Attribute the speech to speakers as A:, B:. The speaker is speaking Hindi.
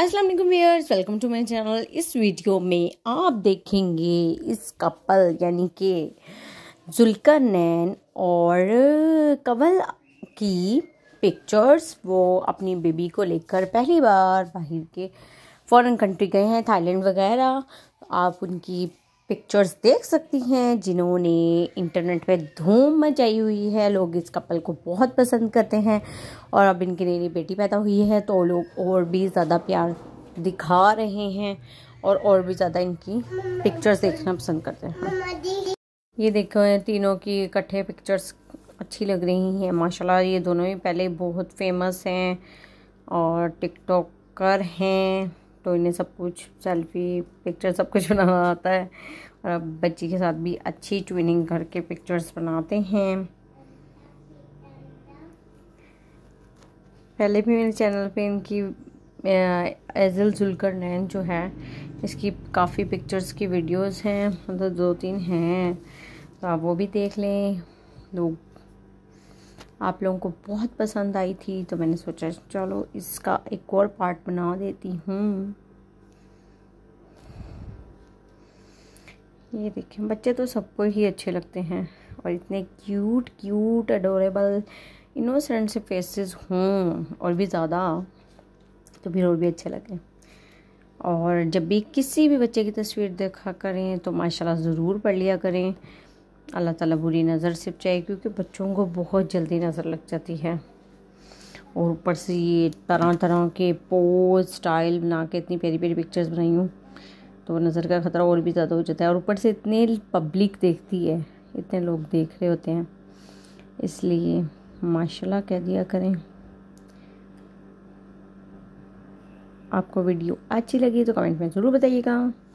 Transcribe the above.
A: अस्सलाम वालेकुम viewers welcome to my channel इस वीडियो में आप देखेंगे इस कपल यानी कि जुल्का नैन और कवल की पिक्चर्स वो अपनी बेबी को लेकर पहली बार बाहर के फॉरेन कंट्री गए हैं थाईलैंड वगैरह आप उनकी पिक्चर्स देख सकती हैं जिन्होंने इंटरनेट पे धूम मचाई हुई है लोग इस कपल को बहुत पसंद करते हैं और अब इनकी नई बेटी पैदा हुई है तो लोग और भी ज़्यादा प्यार दिखा रहे हैं और और भी ज़्यादा इनकी पिक्चर्स देखना पसंद करते हैं ये देखो हैं तीनों की इकट्ठे पिक्चर्स अच्छी लग रही हैं माशाला ये दोनों ही पहले बहुत फेमस हैं और टिकटॉकर हैं तो इन्हें सब कुछ सेल्फी पिक्चर सब कुछ बनाना आता है और बच्ची के साथ भी अच्छी ट्विनिंग करके पिक्चर्स बनाते हैं पहले भी मेरे चैनल पे इनकी एजल जुलकर नैन जो है इसकी काफ़ी पिक्चर्स की वीडियोस हैं मतलब तो दो तीन हैं तो आप वो भी देख लें लोग आप लोगों को बहुत पसंद आई थी तो मैंने सोचा चलो इसका एक और पार्ट बना देती हूँ ये देखें बच्चे तो सबको ही अच्छे लगते हैं और इतने क्यूट क्यूट अडोरेबल इनोसेंट से फेसेस हों और भी ज़्यादा तो फिर और भी अच्छे लगें और जब भी किसी भी बच्चे की तस्वीर देखा करें तो माशाल्लाह ज़रूर पढ़ लिया करें अल्लाह ताला बुरी नज़र से बचाए क्योंकि बच्चों को बहुत जल्दी नज़र लग जाती है और ऊपर से ये तरह तरह के पोज स्टाइल बना के इतनी प्यारी प्यारी पिक्चर्स बनाई हूँ तो नज़र का ख़तरा और भी ज़्यादा हो जाता है और ऊपर से इतने पब्लिक देखती है इतने लोग देख रहे होते हैं इसलिए माशाल्लाह कह दिया करें आपको वीडियो अच्छी लगी तो कमेंट में ज़रूर बताइएगा